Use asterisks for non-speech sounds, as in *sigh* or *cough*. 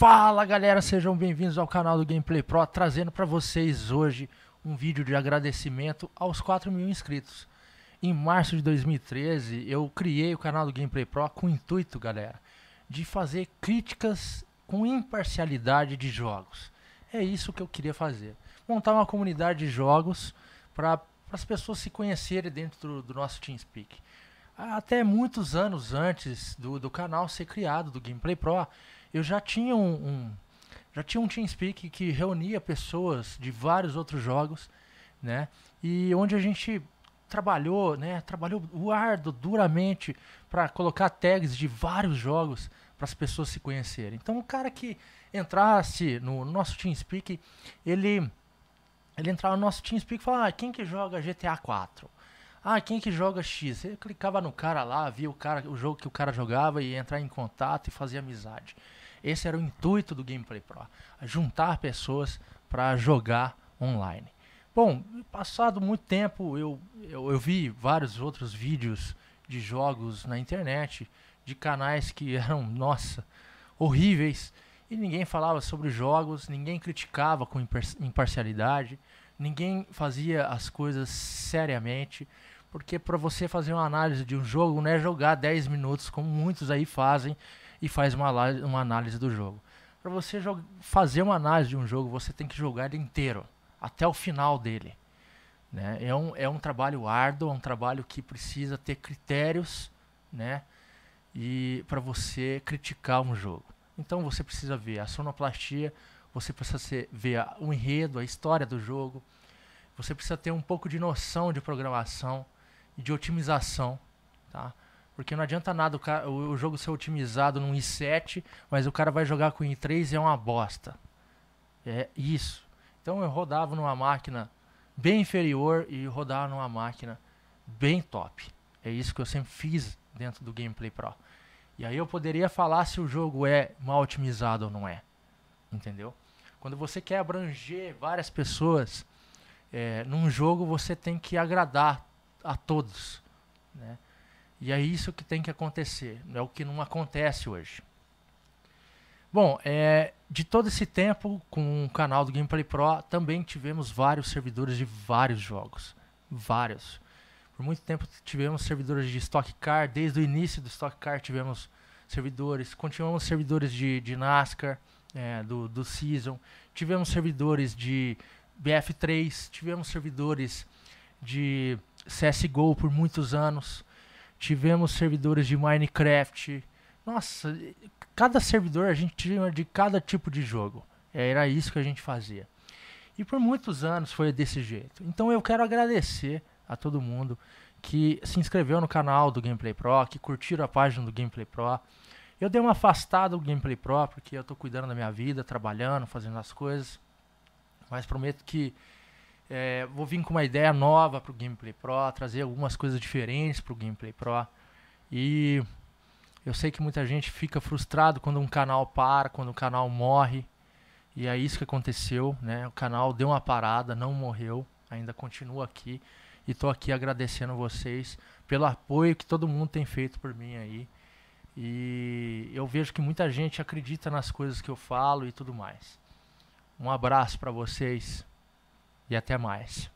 Fala galera, sejam bem-vindos ao canal do Gameplay Pro, trazendo para vocês hoje um vídeo de agradecimento aos 4 mil inscritos. Em março de 2013 eu criei o canal do Gameplay Pro com o intuito, galera, de fazer críticas com imparcialidade de jogos. É isso que eu queria fazer, montar uma comunidade de jogos para as pessoas se conhecerem dentro do, nosso TeamSpeak. Até muitos anos antes do, do canal ser criado, do Gameplay Pro, eu já tinha um, um já tinha um TeamSpeak que reunia pessoas de vários outros jogos, né? E onde a gente trabalhou, né? Trabalhou o ardo duramente para colocar tags de vários jogos para as pessoas se conhecerem. Então o cara que entrasse no nosso TeamSpeak, ele ele entrava no nosso TeamSpeak e falava: ah, "Quem que joga GTA 4?" Ah, quem que joga X? Você clicava no cara lá, via o cara, o jogo que o cara jogava e entrar em contato e fazer amizade. Esse era o intuito do Gameplay Pro, juntar pessoas para jogar online. Bom, passado muito tempo eu, eu, eu vi vários outros vídeos de jogos na internet, de canais que *laughs* eram, nossa, horríveis, e ninguém falava sobre jogos, ninguém criticava com imparcialidade, ninguém fazia as coisas seriamente, porque para você fazer uma análise de um jogo não é jogar 10 minutos, como muitos aí fazem e faz uma, uma análise do jogo. Para você fazer uma análise de um jogo, você tem que jogar ele inteiro, até o final dele. Né? É, um, é um trabalho árduo, é um trabalho que precisa ter critérios né? e para você criticar um jogo. Então você precisa ver a sonoplastia, você precisa ver o enredo, a história do jogo, você precisa ter um pouco de noção de programação e de otimização, tá? Porque não adianta nada o, cara, o jogo ser otimizado num i7, mas o cara vai jogar com i3 e é uma bosta. É isso. Então eu rodava numa máquina bem inferior e rodava numa máquina bem top. É isso que eu sempre fiz dentro do Gameplay Pro. E aí eu poderia falar se o jogo é mal otimizado ou não é entendeu? Quando você quer abranger várias pessoas, é, num jogo você tem que agradar a todos, né? E é isso que tem que acontecer, é o que não acontece hoje. Bom, é, de todo esse tempo, com o canal do Gameplay Pro, também tivemos vários servidores de vários jogos. Vários. Por muito tempo tivemos servidores de Stock Car, desde o início do Stock Car tivemos servidores, continuamos servidores de, de NASCAR, é, do, do Season, tivemos servidores de BF3, tivemos servidores de CSGO por muitos anos, tivemos servidores de Minecraft. Nossa, cada servidor a gente tinha de cada tipo de jogo. É, era isso que a gente fazia. E por muitos anos foi desse jeito. Então eu quero agradecer a todo mundo que se inscreveu no canal do Gameplay Pro, que curtiram a página do Gameplay Pro, eu dei uma afastada do gameplay próprio, porque eu tô cuidando da minha vida, trabalhando, fazendo as coisas. Mas prometo que é, vou vir com uma ideia nova pro Gameplay Pro, trazer algumas coisas diferentes pro Gameplay Pro. E eu sei que muita gente fica frustrado quando um canal para, quando um canal morre. E é isso que aconteceu, né? O canal deu uma parada, não morreu, ainda continua aqui. E tô aqui agradecendo vocês pelo apoio que todo mundo tem feito por mim aí. E eu vejo que muita gente acredita nas coisas que eu falo e tudo mais. Um abraço para vocês e até mais.